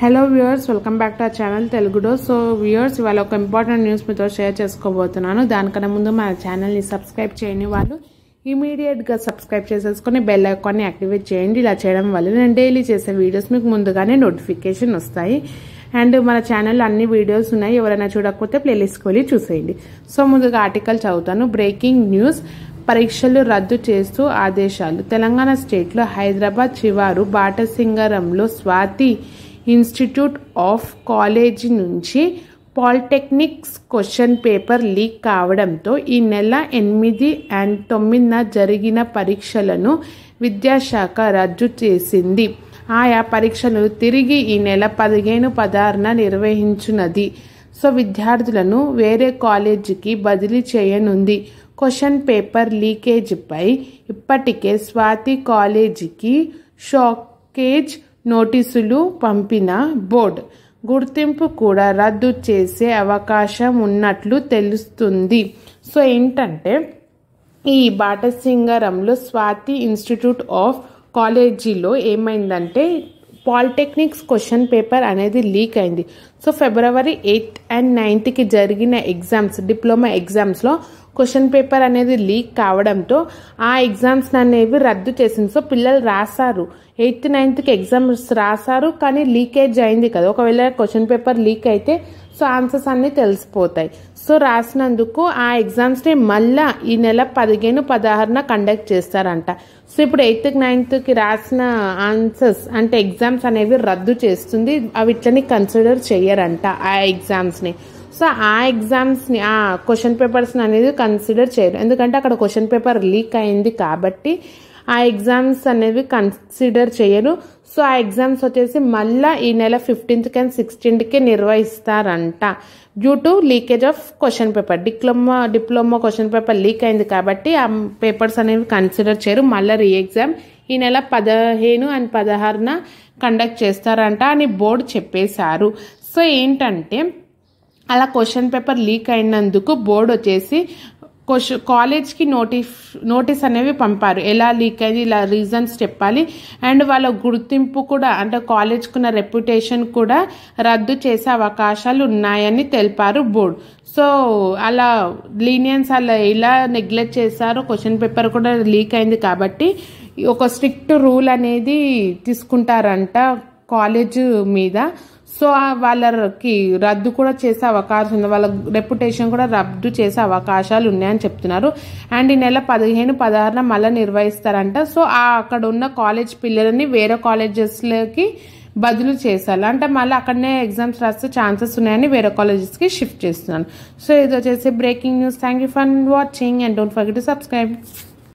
hello viewers welcome back to ఆ channel తెలుగులో so viewers ఇవాళ ఒక ఇంపార్టెంట్ న్యూస్ మీతో షేర్ చేసుకోబోతున్నాను దానికన్నా ముందు మన ఛానల్ని సబ్స్క్రైబ్ చేయని వాళ్ళు ఇమీడియట్గా సబ్స్క్రైబ్ చేసేసుకొని బెల్ ఐకాన్ని యాక్టివేట్ చేయండి ఇలా చేయడం వల్ల నేను డైలీ చేసే వీడియోస్ మీకు ముందుగానే నోటిఫికేషన్ వస్తాయి అండ్ మన ఛానల్లో అన్ని వీడియోస్ ఉన్నాయి ఎవరైనా చూడకపోతే ప్లేలిస్ట్కి వెళ్ళి చూసేయండి సో ముందుగా ఆర్టికల్ చదువుతాను బ్రేకింగ్ న్యూస్ పరీక్షలు రద్దు చేస్తూ ఆదేశాలు తెలంగాణ స్టేట్లో హైదరాబాద్ శివారు బాటసింగరంలో స్వాతి ఇన్స్టిట్యూట్ ఆఫ్ కాలేజీ నుంచి పాలిటెక్నిక్స్ క్వశ్చన్ పేపర్ లీక్ కావడంతో ఈ నెల ఎనిమిది అండ్ తొమ్మిదిన జరిగిన పరీక్షలను విద్యాశాఖ రద్దు చేసింది ఆయా పరీక్షలు తిరిగి ఈ నెల పదిహేను పదార్న నిర్వహించున్నది సో విద్యార్థులను వేరే కాలేజీకి బదిలీ చేయనుంది క్వశ్చన్ పేపర్ లీకేజ్పై ఇప్పటికే స్వాతి కాలేజీకి షాకేజ్ నోటీసులు పంపిన బోర్డ్ గుర్తింపు కూడా రద్దు చేసే అవకాశం ఉన్నట్లు తెలుస్తుంది సో ఏంటంటే ఈ బాటసింగరంలో స్వాతి ఇన్స్టిట్యూట్ ఆఫ్ కాలేజీలో ఏమైందంటే పాలిటెక్నిక్స్ క్వశ్చన్ పేపర్ అనేది లీక్ అయింది సో ఫిబ్రవరి ఎయిత్ అండ్ నైన్త్కి జరిగిన ఎగ్జామ్స్ డిప్లొమా ఎగ్జామ్స్లో క్వశ్చన్ పేపర్ అనేది లీక్ కావడంతో ఆ ఎగ్జామ్స్ అనేవి రద్దు చేసింది సో పిల్లలు రాశారు ఎయిత్ నైన్త్కి ఎగ్జామ్స్ రాశారు కానీ లీకేజ్ అయింది కదా ఒకవేళ క్వశ్చన్ పేపర్ లీక్ అయితే సో ఆన్సర్స్ అన్నీ తెలిసిపోతాయి సో రాసినందుకు ఆ ఎగ్జామ్స్ని మళ్ళా ఈ నెల పదిహేను పదహారున కండక్ట్ చేస్తారంట సో ఇప్పుడు ఎయిత్కి నైన్త్కి రాసిన ఆన్సర్స్ అంటే ఎగ్జామ్స్ అనేవి రద్దు చేస్తుంది అవి ఇట్లని కన్సిడర్ చేయరంట ఆ ఎగ్జామ్స్ని సో ఆ ఎగ్జామ్స్ని ఆ క్వశ్చన్ పేపర్స్ని అనేది కన్సిడర్ చేయరు ఎందుకంటే అక్కడ క్వశ్చన్ పేపర్ లీక్ అయింది కాబట్టి ఆ ఎగ్జామ్స్ అనేవి కన్సిడర్ చేయరు సో ఆ ఎగ్జామ్స్ వచ్చేసి మళ్ళీ ఈ నెల ఫిఫ్టీన్త్కి అండ్ సిక్స్టీన్త్కి నిర్వహిస్తారంట due to leakage of question paper diploma diploma question paper leak అయింది కాబట్టి ఆ పేపర్స్ అనేవి కన్సిడర్ చేయరు మళ్ళీ రీ ఎగ్జామ్ ఈ నెల పదిహేను అండ్ పదహారున కండక్ట్ చేస్తారంట అని బోర్డు చెప్పేశారు సో ఏంటంటే అలా క్వశ్చన్ పేపర్ లీక్ అయినందుకు బోర్డు వచ్చేసి క్వశ్చన్ కాలేజ్కి నోటిఫ్ నోటీస్ అనేవి పంపారు ఎలా లీక్ అయింది ఇలా రీజన్స్ చెప్పాలి అండ్ వాళ్ళ గుర్తింపు కూడా అంటే కాలేజ్కున్న రెప్యుటేషన్ కూడా రద్దు చేసే అవకాశాలు ఉన్నాయని తెలిపారు బోర్డు సో అలా లీనియన్స్ అలా ఎలా నెగ్లెక్ట్ చేశారు క్వశ్చన్ పేపర్ కూడా లీక్ అయింది కాబట్టి ఒక స్ట్రిక్ట్ రూల్ అనేది తీసుకుంటారంట కాలేజ్ మీద సో వాళ్ళకి రద్దు కూడా చేసే అవకాశం ఉంది వాళ్ళ రెప్యుటేషన్ కూడా రద్దు చేసే అవకాశాలు ఉన్నాయని చెప్తున్నారు అండ్ ఈ నెల పదిహేను పదహారున మళ్ళీ నిర్వహిస్తారంట సో అక్కడ ఉన్న కాలేజ్ పిల్లలని వేరే కాలేజెస్లోకి బదులు చేశారు అంటే మళ్ళీ అక్కడనే ఎగ్జామ్స్ రాస్తే ఛాన్సెస్ ఉన్నాయని వేరే కాలేజెస్కి షిఫ్ట్ చేస్తున్నాను సో ఇది వచ్చేసి breaking news thank you for watching and don't forget to subscribe